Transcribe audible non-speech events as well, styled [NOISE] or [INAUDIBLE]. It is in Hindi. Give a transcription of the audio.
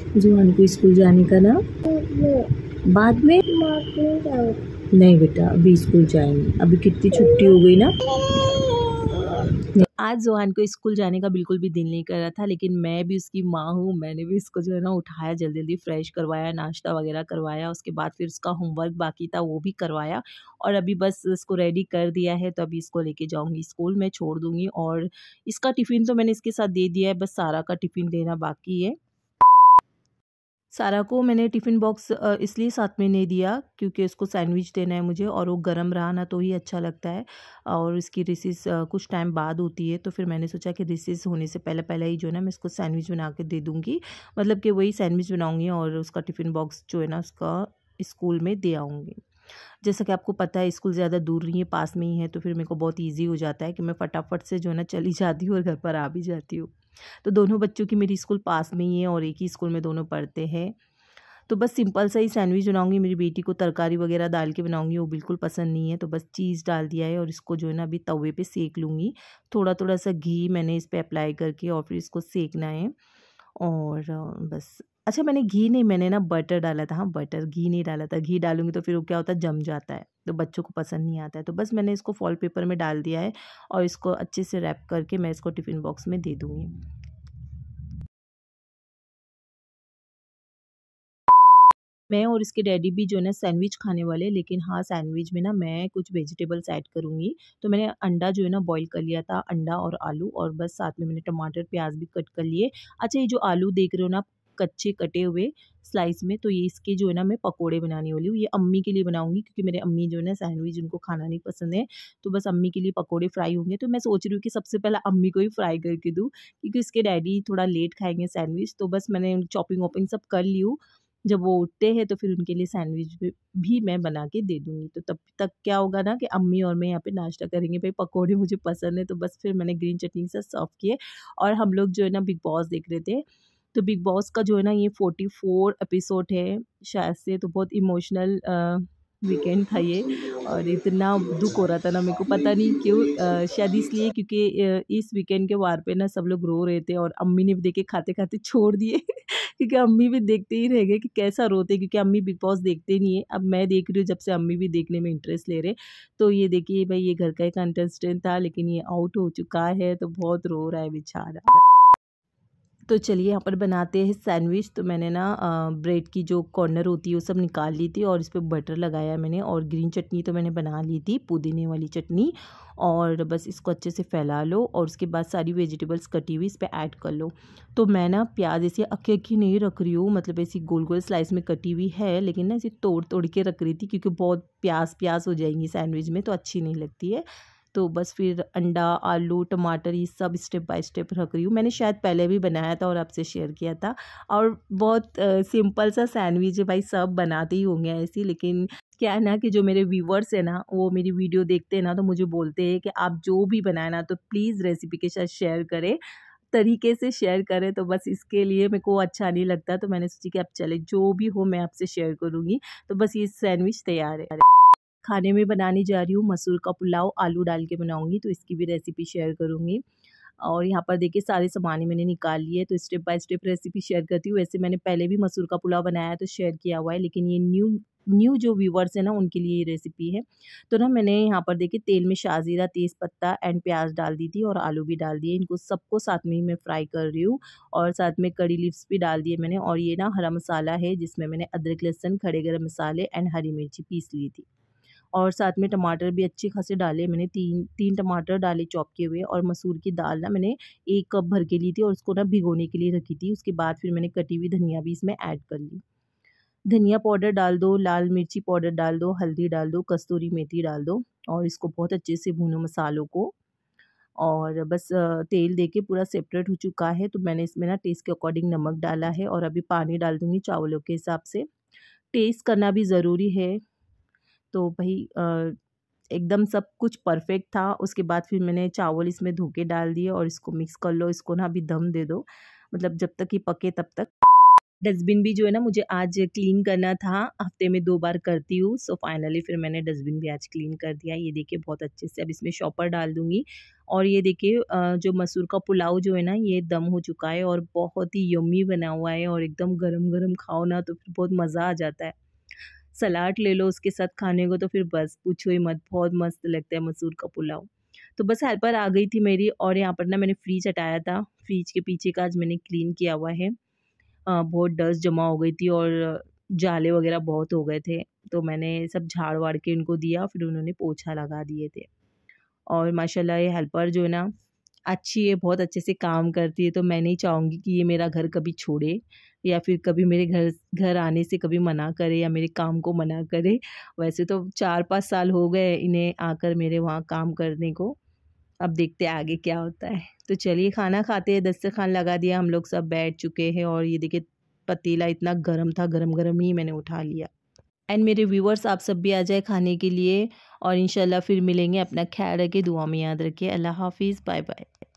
जो को स्कूल जाने का ना बाद में नहीं बेटा अभी स्कूल जाएंगे अभी कितनी छुट्टी हो गई ना आज जोहान को स्कूल जाने का बिल्कुल भी दिल नहीं कर रहा था लेकिन मैं भी उसकी माँ हूँ मैंने भी इसको जो है ना उठाया जल्दी जल्दी फ्रेश करवाया नाश्ता वगैरह करवाया उसके बाद फिर उसका होमवर्क बाकी था वो भी करवाया और अभी बस इसको रेडी कर दिया है तो अभी इसको लेके जाऊँगी स्कूल मैं छोड़ दूँगी और इसका टिफ़िन तो मैंने इसके साथ दे दिया है बस सारा का टिफ़िन देना बाकी है सारा को मैंने टिफ़िन बॉक्स इसलिए साथ में नहीं दिया क्योंकि इसको सैंडविच देना है मुझे और वो गर्म रहा ना तो ही अच्छा लगता है और इसकी रिसिस कुछ टाइम बाद होती है तो फिर मैंने सोचा कि रिसिस होने से पहले पहले ही जो है ना मैं इसको सैंडविच बना के दे दूँगी मतलब कि वही सैंडविच बनाऊँगी और उसका टिफ़िन बॉक्स जो है ना उसका स्कूल में दे आऊँगी जैसा कि आपको पता है स्कूल ज़्यादा दूर नहीं है पास में ही है तो फिर मेरे को बहुत ईजी हो जाता है कि मैं फटाफट से जो है ना चली जाती हूँ और घर पर आ भी जाती हूँ तो दोनों बच्चों की मेरी स्कूल पास में ही है और एक ही स्कूल में दोनों पढ़ते हैं तो बस सिंपल सा ही सैंडविच बनाऊंगी मेरी बेटी को तरकारी वगैरह डाल के बनाऊंगी वो बिल्कुल पसंद नहीं है तो बस चीज़ डाल दिया है और इसको जो है ना अभी तवे पे सेक लूँगी थोड़ा थोड़ा सा घी मैंने इस पर अप्लाई करके और फिर इसको सेकना है और बस अच्छा मैंने घी नहीं मैंने ना बटर डाला था हाँ बटर घी नहीं डाला था घी डालूंगी तो फिर वो क्या होता है जम जाता है तो बच्चों को पसंद नहीं आता है तो बस मैंने इसको फॉल पेपर में डाल दिया है और इसको अच्छे से रैप करके मैं इसको टिफ़िन बॉक्स में दे दूँगी मैं और इसके डैडी भी जो है ना सैंडविच खाने वाले लेकिन हाँ सैंडविच में ना मैं कुछ वेजिटेबल्स ऐड करूँगी तो मैंने अंडा जो है ना बॉईल कर लिया था अंडा और आलू और बस साथ में मैंने टमाटर प्याज भी कट कर लिए अच्छा ये जो आलू देख रहे हो ना कच्चे कटे हुए स्लाइस में तो ये इसके जो है ना मैं पकोड़े बनाने वाली हूँ ये अम्मी के लिए बनाऊंगी क्योंकि मेरे अम्मी जो है ना सैंडविच उनको खाना नहीं पसंद है तो बस अम्मी के लिए पकोड़े फ्राई होंगे तो मैं सोच रही हूँ कि सबसे पहले अम्मी को ही फ्राई करके दूँ क्योंकि उसके डैडी थोड़ा लेट खाएंगे सैंडविच तो बस मैंने चॉपिंग वॉपिंग सब कर ली हूँ जब वो उठते हैं तो फिर उनके लिए सैंडविच भी मैं बना के दे दूँगी तो तब तक क्या होगा ना कि अम्मी और मैं यहाँ पे नाश्ता करेंगे भाई पकौड़े मुझे पसंद है तो बस फिर मैंने ग्रीन चटनी से सर्व किए और हम लोग जो है ना बिग बॉस देख रहे थे तो बिग बॉस का जो है ना ये फोर्टी फोर एपिसोड है शायद से तो बहुत इमोशनल वीकेंड था ये और इतना दुख हो रहा था ना मेरे को पता नहीं क्यों शायद इसलिए क्योंकि इस वीकेंड के वार पे ना सब लोग रो रहे थे और अम्मी ने भी देखे खाते खाते छोड़ दिए [LAUGHS] क्योंकि अम्मी भी देखते ही रह गए कि कैसा रोते क्योंकि अम्मी बिग बॉस देखते नहीं है अब मैं देख रही हूँ जब से अम्मी भी देखने में इंटरेस्ट ले रहे तो ये देखिए भाई ये घर का एक कंटेस्टेंट था लेकिन ये आउट हो चुका है तो बहुत रो रहा है बेचारा तो चलिए यहाँ पर बनाते हैं सैंडविच तो मैंने ना ब्रेड की जो कॉर्नर होती है वो सब निकाल ली थी और इस पर बटर लगाया मैंने और ग्रीन चटनी तो मैंने बना ली थी पुदीने वाली चटनी और बस इसको अच्छे से फैला लो और उसके बाद सारी वेजिटेबल्स कटी हुई इस पर ऐड कर लो तो मैं ना प्याज ऐसे अक्की अक्की नहीं रख रही हूँ मतलब ऐसी गोल गोल स्लाइस में कटी हुई है लेकिन ना इसे तोड़ तोड़ के रख रही थी क्योंकि बहुत प्याज प्याज हो जाएंगी सैंडविच में तो अच्छी नहीं लगती है तो बस फिर अंडा आलू टमाटर ये सब स्टेप बाय स्टेप रख रही हूँ मैंने शायद पहले भी बनाया था और आपसे शेयर किया था और बहुत सिंपल सा सैंडविच है भाई सब बनाते ही होंगे ऐसी लेकिन क्या है ना कि जो मेरे व्यूवर्स हैं ना वो मेरी वीडियो देखते हैं ना तो मुझे बोलते हैं कि आप जो भी बनाए ना तो प्लीज़ रेसिपी के साथ शेयर करें तरीके से शेयर करें तो बस इसके लिए मेरे को अच्छा नहीं लगता तो मैंने सोची कि आप चले जो भी हो मैं आपसे शेयर करूँगी तो बस ये सैंडविच तैयार है खाने में बनाने जा रही हूँ मसूर का पुलाव आलू डाल के बनाऊँगी तो इसकी भी रेसिपी शेयर करूँगी और यहाँ पर देखिए सारे सामान मैंने निकाल लिए तो step by step recipe share करती हूँ वैसे मैंने पहले भी मसूर का पुलाव बनाया तो शेयर किया हुआ है लेकिन ये न्यू न्यू जो व्यूवर्स हैं ना उनके लिए ये रेसिपी है तो ना मैंने यहाँ पर देखिए तेल में शाजीरा तेज़ पत्ता एंड प्याज डाल दी थी और आलू भी डाल दिए इनको सबको साथ में ही मैं फ्राई कर रही हूँ और साथ में कड़ी लिप्स भी डाल दिए मैंने और ये ना हरा मसाला है जिसमें मैंने अदरक लहसुन खड़े गर्म मसाले एंड हरी मिर्ची पीस ली थी और साथ में टमाटर भी अच्छे खासे डाले मैंने तीन तीन टमाटर डाले चॉप किए हुए और मसूर की दाल ना मैंने एक कप भर के ली थी और उसको ना भिगोने के लिए रखी थी उसके बाद फिर मैंने कटी हुई धनिया भी इसमें ऐड कर ली धनिया पाउडर डाल दो लाल मिर्ची पाउडर डाल दो हल्दी डाल दो कस्तूरी मेथी डाल दो और इसको बहुत अच्छे से भूनो मसालों को और बस तेल देके पूरा सेपरेट हो चुका है तो मैंने इसमें ना टेस्ट के अकॉर्डिंग नमक डाला है और अभी पानी डाल दूँगी चावलों के हिसाब से टेस्ट करना भी ज़रूरी है तो भाई एकदम सब कुछ परफेक्ट था उसके बाद फिर मैंने चावल इसमें धो के डाल दिए और इसको मिक्स कर लो इसको ना अभी दम दे दो मतलब जब तक ये पके तब तक डस्टबिन भी जो है ना मुझे आज क्लीन करना था हफ्ते में दो बार करती हूँ सो फाइनली फिर मैंने डस्टबिन भी आज क्लीन कर दिया ये देखिए बहुत अच्छे से अब इसमें शॉपर डाल दूँगी और ये देखिए जो मसूर का पुलाव जो है ना ये दम हो चुका है और बहुत ही यम्मी बना हुआ है और एकदम गरम गरम खाओ ना तो फिर बहुत मज़ा आ जाता है सलाड ले लो उसके साथ खाने को तो फिर बस पूछो ही मत बहुत मस्त लगता है मसूर का पुलाव तो बस हेल्पर आ गई थी मेरी और यहाँ पर ना मैंने फ्रिज हटाया था फ्रिज के पीछे का आज मैंने क्लीन किया हुआ है आ, बहुत डस्ट जमा हो गई थी और जाले वगैरह बहुत हो गए थे तो मैंने सब झाड़ वाड़ के इनको दिया फिर उन्होंने पोछा लगा दिए थे और माशाल्लाह ये हेल्पर जो है ना अच्छी है बहुत अच्छे से काम करती है तो मैं नहीं चाहूँगी कि ये मेरा घर कभी छोड़े या फिर कभी मेरे घर घर आने से कभी मना करे या मेरे काम को मना करे वैसे तो चार पाँच साल हो गए इन्हें आकर मेरे वहाँ काम करने को अब देखते हैं आगे क्या होता है तो चलिए खाना खाते हैं खान लगा दिया हम लोग सब बैठ चुके हैं और ये देखिए पतीला इतना गर्म था गर्म गर्म ही मैंने उठा लिया एंड मेरे व्यूवर्स आप सब भी आ जाए खाने के लिए और इंशाल्लाह फिर मिलेंगे अपना ख्याल रखे दुआ में याद रखिए अल्लाह हाफिज़ बाय बाय